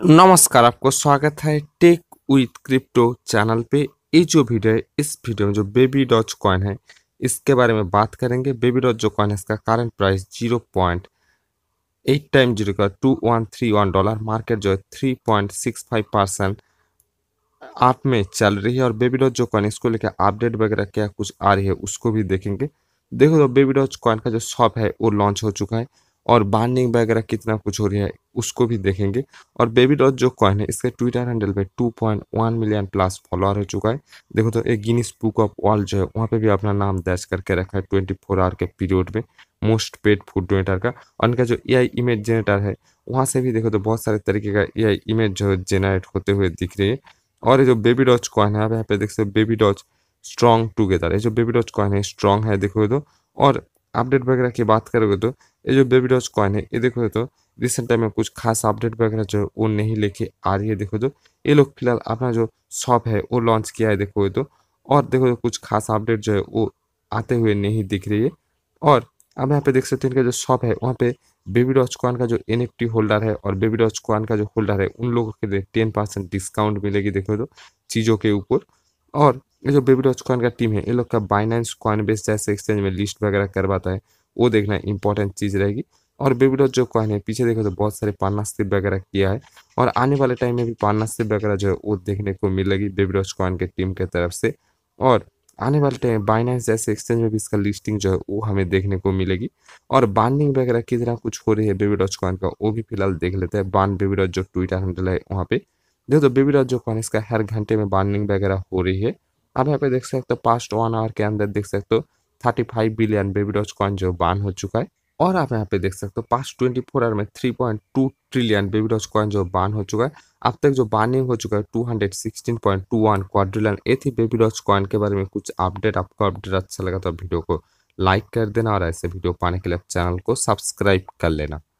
नमस्कार आपको स्वागत है टेक विथ क्रिप्टो चैनल पे ये जो वीडियो है इस वीडियो में जो बेबी डॉज कॉइन है इसके बारे में बात करेंगे बेबी डॉज जो कॉइन है इसका current price zero point eight time zero का two one three one dollar market जो है three point six five percent आप में चल रही है और बेबी डॉज जो कॉइन इसको लेकर अपडेट वगैरह क्या कुछ आ रही है उसको भी देखेंगे देखो तो बेबी डॉज कॉइन का जो शॉप है वो लॉन्च हो चुका है और बार्निंग वगैरह कितना कुछ हो रहा है उसको भी देखेंगे और बेबी डॉट जो कॉइन है इसके ट्विटर हैंडल पे 2.1 मिलियन प्लस फॉलोअर हो चुका है देखो तो एक गिनीस बुक ऑफ वर्ल्ड जो है वहाँ पे भी अपना नाम दर्ज करके रखा है 24 आवर के पीरियड में मोस्ट पेड फूड डोनेटर का और इनका जो ए इमेज जनरेटर है वहाँ से भी देखो तो बहुत सारे तरीके का ए इमेज जो जेनरेट होते हुए दिख रही है और ये जो बेबी डॉच कॉइन है आप यहाँ पे देख सकते हो बेबी डॉच स्ट्रॉन्ग टूगेदर ये जो बेबी डॉच कॉइन है स्ट्रॉन्ग है देखो तो और अपडेट वगैरह की बात करोगे तो ये जो बेबी डॉज कॉइन है ये देखोगे तो रिसेंट टाइम में कुछ खास अपडेट वगैरह जो है वो नहीं लेके आ रही है देखो तो ये लोग फिलहाल अपना जो शॉप है वो लॉन्च किया है देखोगे तो और देखो तो कुछ खास अपडेट जो है वो आते हुए नहीं दिख रही है और अब यहाँ पे देख सकते हैं इनका जो शॉप है वहाँ पे बेबी डॉच कॉइन का जो एन होल्डर है और बेबी डॉच कॉइन का जो होल्डर है उन लोगों के लिए टेन परसेंट डिस्काउंट मिलेगी देखो तो चीज़ों के ऊपर और ये जो बेबी डॉच कॉइन का टीम है ये लोग का बाइनेंस कॉइन बेस जैसे एक्सचेंज में लिस्ट वगैरह करवाता है वो देखना इंपॉर्टेंट चीज़ रहेगी और बेबी डॉट जो कॉइन है पीछे देखो तो बहुत सारे पार्टनरशिप वगैरह किया है और आने वाले टाइम में भी पार्टनरशिप वगैरह जो है वो देखने को मिलेगी बेबी डॉच कॉइन के टीम के तरफ से और आने वाले टाइम में बाइनेंस जैसे एक्सचेंज में भी इसका लिस्टिंग जो है वो हमें देखने को मिलेगी और बांडिंग वगैरह किस तरह कुछ हो रही है बेबी डॉच कॉइन का वो भी फिलहाल देख लेते हैं बान बेबी डॉट जो ट्विटर हैंडल है वहाँ पे देखो तो बेबी डॉट जो कॉइन इसका हर घंटे में बांडिंग वगैरह हो रही है आप यहाँ पे देख सकते हो पास्ट वन आवर के अंदर देख सकते हो thirty five billion baby coin जो बैन हो चुका है और आप यहाँ पे देख सकते हो पास्ट ट्वेंटी फोर आवर में three point two trillion baby coin जो बैन हो चुका है अब तक जो बैनिंग हो चुका है two hundred sixteen point two one quadrillion ए थी बेबी डॉज कॉइन के बारे में कुछ अपडेट आपको अपडेट अच्छा लगा तो वीडियो को लाइक कर देना और ऐसे वीडियो पाने के लिए चैनल को सब्सक्राइब कर लेना